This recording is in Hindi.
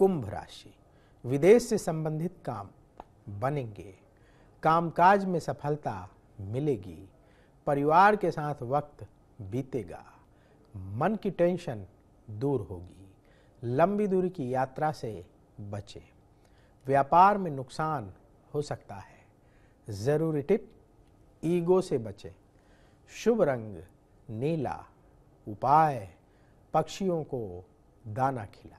कुंभ राशि विदेश से संबंधित काम बनेंगे कामकाज में सफलता मिलेगी परिवार के साथ वक्त बीतेगा मन की टेंशन दूर होगी लंबी दूरी की यात्रा से बचें व्यापार में नुकसान हो सकता है ज़रूरी टिप ईगो से बचें शुभ रंग नीला उपाय पक्षियों को दाना खिलाए